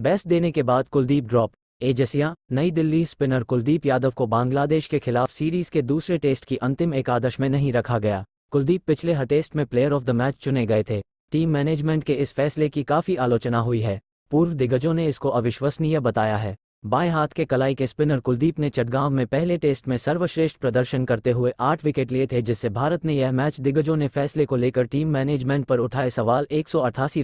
best देने के बाद कुलदीप ड्रॉप एजसिया नई दिल्ली स्पिनर कुलदीप यादव को बांग्लादेश के खिलाफ सीरीज के दूसरे टेस्ट की अंतिम एकादश में नहीं रखा गया कुलदीप पिछले हर टेस्ट में प्लेयर ऑफ द मैच चुने गए थे टीम मैनेजमेंट के इस फैसले की काफी आलोचना हुई है पूर्व दिग्गजों ने इसको अविश्वसनीय बताया है बाएं हाथ के कलाई के स्पिनर कुलदीप ने चटगांव में पहले टेस्ट में सर्वश्रेष्ठ प्रदर्शन करते हुए आठ विकेट लिए थे जिससे भारत ने यह मैच दिग्गजों ने फैसले को लेकर टीम मैनेजमेंट पर उठाए सवाल एक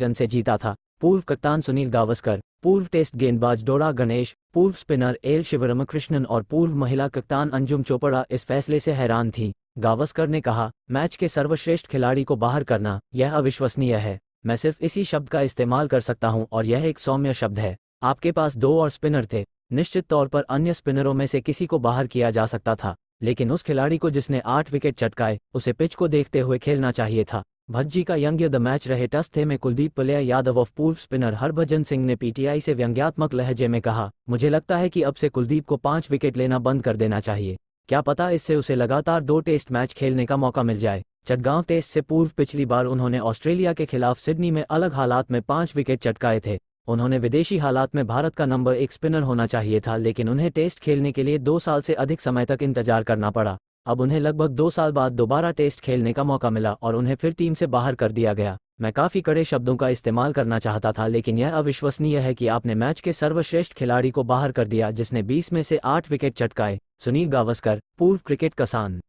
रन से जीता था पूर्व कप्तान सुनील गावस्कर पूर्व टेस्ट गेंदबाज डोड़ा गणेश पूर्व स्पिनर एल शिवरामकृष्णन और पूर्व महिला कप्तान अंजुम चोपड़ा इस फैसले से हैरान थी गावस्कर ने कहा मैच के सर्वश्रेष्ठ खिलाड़ी को बाहर करना यह अविश्वसनीय है मैं सिर्फ इसी शब्द का इस्तेमाल कर सकता हूं और यह एक सौम्य शब्द है आपके पास दो और स्पिनर थे निश्चित तौर पर अन्य स्पिनरों में से किसी को बाहर किया जा सकता था लेकिन उस खिलाड़ी को जिसने आठ विकेट चटकाए उसे पिच को देखते हुए खेलना चाहिए था भज्जी का यंग्य द मैच रहे टस थे में कुलदीप पुलिया यादव ऑफ पूर्व स्पिनर हरभजन सिंह ने पीटीआई से व्यंग्यात्मक लहजे में कहा मुझे लगता है कि अब से कुलदीप को पांच विकेट लेना बंद कर देना चाहिए क्या पता इससे उसे लगातार दो टेस्ट मैच खेलने का मौका मिल जाए चटगांव टेस्ट से पूर्व पिछली बार उन्होंने ऑस्ट्रेलिया के खिलाफ सिडनी में अलग हालात में पांच विकेट चटकाए थे उन्होंने विदेशी हालात में भारत का नंबर एक स्पिनर होना चाहिए था लेकिन उन्हें टेस्ट खेलने के लिए दो साल से अधिक समय तक इंतजार करना पड़ा अब उन्हें लगभग दो साल बाद दोबारा टेस्ट खेलने का मौका मिला और उन्हें फिर टीम से बाहर कर दिया गया मैं काफी कड़े शब्दों का इस्तेमाल करना चाहता था लेकिन यह अविश्वसनीय है कि आपने मैच के सर्वश्रेष्ठ खिलाड़ी को बाहर कर दिया जिसने 20 में से 8 विकेट चटकाए सुनील गावस्कर पूर्व क्रिकेट कसान